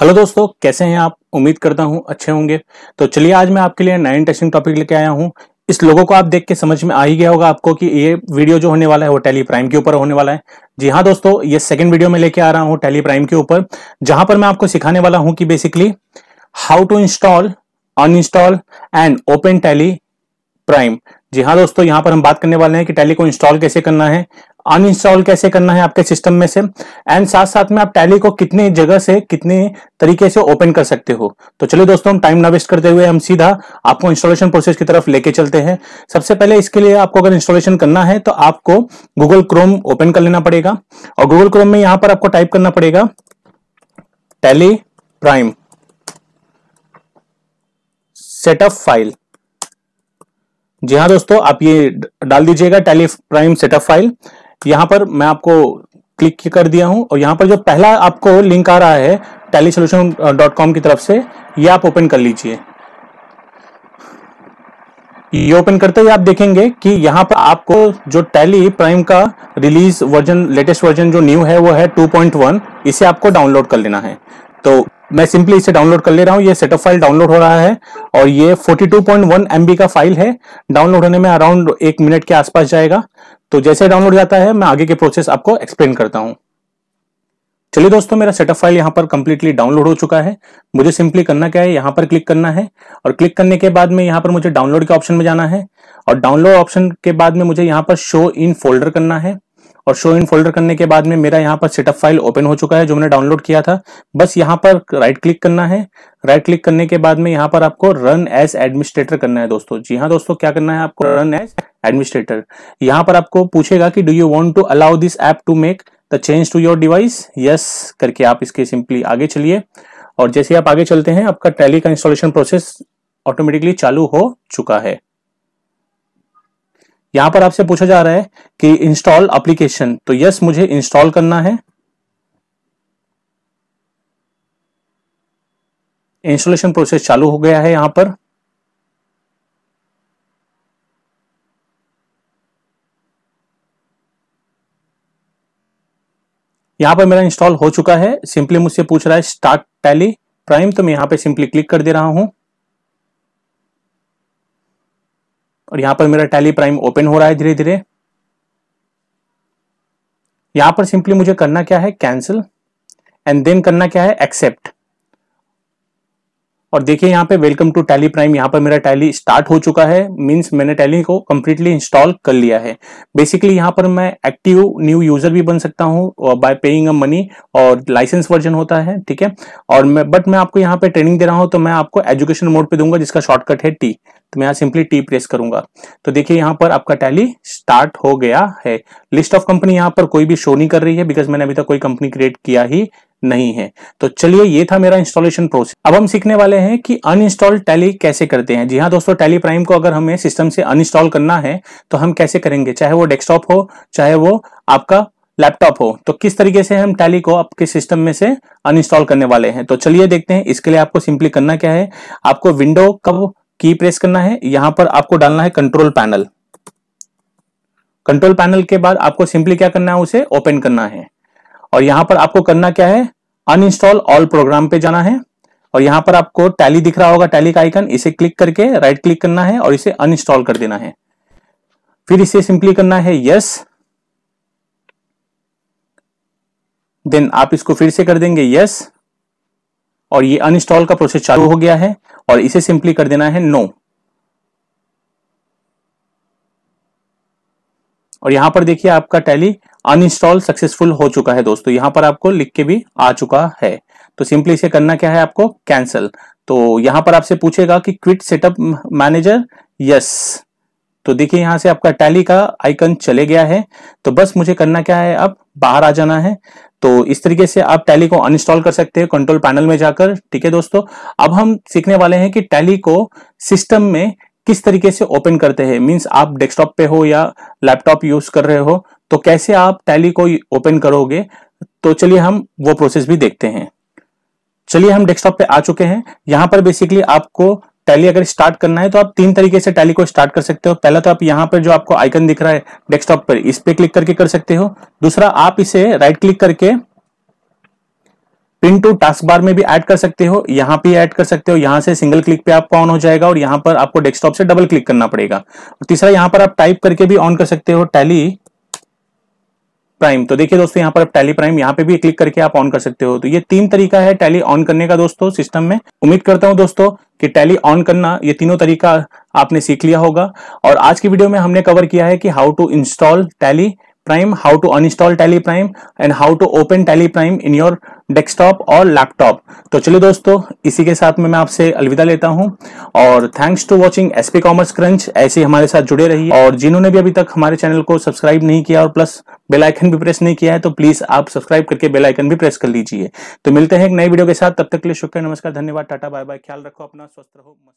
hello दोस्तों कैसे हैं आप उम्मीद करता हूं अच्छे होंगे तो चलिए आज मैं आपके लिए नाइन टेस्टिंग टॉपिक लेके आया हूं इस लोगों को आप देख के समझ में आ ही गया होगा आपको कि ये वीडियो जो होने वाला है वो टेली प्राइम के ऊपर होने वाला है जी हाँ दोस्तों ये सेकंड वीडियो में लेके आ रहा हूँ टेली प्राइम के ऊपर जहां पर मैं आपको सिखाने वाला हूँ कि basically how to install uninstall and open Tally Prime जी हाँ दोस्तों यहाँ पर हम बात करने वाले हैं कि टेली को इंस्टॉल कैसे करना है अनइंस्टॉल कैसे करना है आपके सिस्टम में से एंड साथ साथ में आप टैली को कितने जगह से कितने तरीके से ओपन कर सकते हो तो चलिए दोस्तों हम टाइम ना वेस्ट करते हुए हम सीधा आपको इंस्टॉलेशन प्रोसेस की तरफ लेके चलते हैं सबसे पहले इसके लिए आपको अगर इंस्टॉलेशन करना है तो आपको गूगल क्रोम ओपन कर लेना पड़ेगा और गूगल क्रोम में यहां पर आपको टाइप करना पड़ेगा टैली प्राइम सेटअप फाइल जी हाँ दोस्तों आप ये डाल दीजिएगा टेली प्राइम सेटअप फाइल यहां पर मैं आपको क्लिक कर दिया हूं और यहां पर जो पहला आपको लिंक आ रहा है टैली सोल्यूशन डॉट कॉम की तरफ से ये आप ओपन कर लीजिए ये ओपन करते ही आप देखेंगे कि यहाँ पर आपको जो टैली प्राइम का रिलीज वर्जन लेटेस्ट वर्जन जो न्यू है वो है 2.1 इसे आपको डाउनलोड कर लेना है तो मैं सिंपली इसे डाउनलोड कर ले रहा हूँ ये सेटअप फाइल डाउनलोड हो रहा है और ये 42.1 MB का फाइल है डाउनलोड होने में अराउंड एक मिनट के आसपास जाएगा तो जैसे डाउनलोड जाता है मैं आगे के प्रोसेस आपको एक्सप्लेन करता हूँ चलिए दोस्तों मेरा सेटअप फाइल यहाँ पर कंप्लीटली डाउनलोड हो चुका है मुझे सिंपली करना क्या है यहाँ पर क्लिक करना है और क्लिक करने के बाद में यहाँ पर मुझे डाउनलोड के ऑप्शन में जाना है और डाउनलोड ऑप्शन के बाद में मुझे यहाँ पर शो इन फोल्डर करना है और शो इन फोल्डर करने के बाद में मेरा यहाँ पर सेटअप फाइल ओपन हो चुका है जो मैंने डाउनलोड किया था बस यहाँ पर राइट क्लिक करना है राइट क्लिक करने के बाद में यहाँ पर आपको रन एज एडमिनिस्ट्रेटर करना है दोस्तों जी हाँ दोस्तों क्या करना है आपको रन एज एडमिनिस्ट्रेटर यहाँ पर आपको पूछेगा कि do you want to allow this app to make the change to your device yes करके आप इसके सिंपली आगे चलिए और जैसे आप आगे चलते हैं आपका टैली का इंस्टॉलेशन प्रोसेस ऑटोमेटिकली चालू हो चुका है यहां पर आपसे पूछा जा रहा है कि इंस्टॉल एप्लीकेशन तो यस मुझे इंस्टॉल करना है इंस्टॉलेशन प्रोसेस चालू हो गया है यहां पर यहां पर मेरा इंस्टॉल हो चुका है सिंपली मुझसे पूछ रहा है स्टार्ट टैली प्राइम तो मैं यहां पे सिंपली क्लिक कर दे रहा हूं और यहां पर मेरा टैली प्राइम ओपन हो रहा है धीरे धीरे यहां पर सिंपली मुझे करना क्या है कैंसिल एंड देन करना क्या है एक्सेप्ट और देखिए यहाँ पे वेलकम टू टैली प्राइम यहाँ पर मेरा टैली स्टार्ट हो चुका है मींस मैंने टैली को कम्प्लीटली इंस्टॉल कर लिया है बेसिकली यहाँ पर मैं एक्टिव न्यू यूजर भी बन सकता हूँ बाय पेइंग अ मनी और लाइसेंस वर्जन होता है ठीक है और मैं बट मैं आपको यहाँ पे ट्रेनिंग दे रहा हूँ तो मैं आपको एजुकेशन मोड पर दूंगा जिसका शॉर्टकट है टी तो मैं यहाँ सिंपली टी प्रेस करूंगा तो देखिए यहाँ पर आपका टैली स्टार्ट हो गया है लिस्ट ऑफ कंपनी यहाँ पर कोई भी शो नहीं कर रही है बिकॉज मैंने अभी तक कोई कंपनी क्रिएट किया ही नहीं है तो चलिए ये था मेरा इंस्टॉलेशन प्रोसेस अब हम सीखने वाले हैं कि अनइंस्टॉल टैली कैसे करते हैं जी हाँ दोस्तों टैली प्राइम को अगर हमें सिस्टम से अनइंस्टॉल करना है तो हम कैसे करेंगे चाहे वो डेस्कटॉप हो चाहे वो आपका लैपटॉप हो तो किस तरीके से हम टैली को आपके सिस्टम में से अनइंस्टॉल करने वाले हैं तो चलिए देखते हैं इसके लिए आपको सिंपली करना क्या है आपको विंडो कब की प्रेस करना है यहां पर आपको डालना है कंट्रोल पैनल कंट्रोल पैनल के बाद आपको सिंपली क्या करना है उसे ओपन करना है और यहां पर आपको करना क्या है अनइंस्टॉल ऑल प्रोग्राम पे जाना है और यहां पर आपको टैली दिख रहा होगा टैली का आइकन इसे क्लिक करके राइट क्लिक करना है और इसे अनइंस्टॉल कर देना है फिर इसे सिंपली करना है यस देन आप इसको फिर से कर देंगे यस और ये अनइंस्टॉल का प्रोसेस चालू हो गया है और इसे सिंपली कर देना है नो और यहाँ पर देखिए आपका टैली अनइंस्टॉल सक्सेसफुल हो चुका है दोस्तों यहाँ पर आपको लिख के भी आ चुका है तो सिंपली इसे करना क्या है आपको कैंसिल तो यहाँ पर आपसे पूछेगा कि क्विट सेटअप मैनेजर यस तो देखिए यहां से आपका टैली का आइकन चले गया है तो बस मुझे करना क्या है अब बाहर आ जाना है तो इस तरीके से आप टैली को अनइंस्टॉल कर सकते हैं कंट्रोल पैनल में जाकर ठीक है दोस्तों अब हम सीखने वाले हैं कि टैली को सिस्टम में किस तरीके से ओपन करते हैं मीन्स आप डेस्कटॉप पे हो या लैपटॉप यूज कर रहे हो तो कैसे आप टैली को ओपन करोगे तो चलिए हम वो प्रोसेस भी देखते हैं चलिए हम डेस्कटॉप पे आ चुके हैं यहां पर बेसिकली आपको टैली अगर स्टार्ट करना है तो आप तीन तरीके से टैली को स्टार्ट कर सकते हो पहला तो आप यहाँ पर जो आपको आइकन दिख रहा है डेस्कटॉप पर इस पे क्लिक करके कर सकते हो दूसरा आप इसे राइट क्लिक करके पिन टू टास्क बार में भी ऐड कर सकते हो यहाँ पे ऐड कर सकते हो यहाँ से सिंगल क्लिक पे आपका ऑन हो जाएगा और यहाँ पर आपको डेस्कटॉप से डबल क्लिक करना पड़ेगा और तीसरा यहाँ पर आप टाइप करके भी ऑन कर सकते हो टैली प्राइम तो देखिए दोस्तों यहाँ पर आप टैली प्राइम यहाँ पे भी क्लिक करके आप ऑन कर सकते हो तो ये तीन तरीका है टैली ऑन करने का दोस्तों सिस्टम में उम्मीद करता हूँ दोस्तों कि टैली ऑन करना ये तीनों तरीका आपने सीख लिया होगा और आज की वीडियो में हमने कवर किया है कि how to install Tally Prime how to uninstall Tally Prime and how to open Tally Prime in your desktop और लैपटॉप तो चलिए दोस्तों इसी के साथ में मैं आपसे अलविदा लेता हूं और thanks to watching SP Commerce Crunch ऐसे हमारे साथ जुड़े रहिए और जिन्होंने भी अभी तक हमारे चैनल को सब्सक्राइब नहीं किया और प्लस बेल आइकन भी प्रेस नहीं किया है तो प्लीज आप सब्सक्राइब करके बेल आइकन भी प्रेस कर लीजिए तो मिलते हैं एक नई वीडियो के साथ तब तक के लिए शुक्रिया नमस्कार धन्यवाद टाटा बाय बाय ख्याल रखो अपना स्वस्थ रहो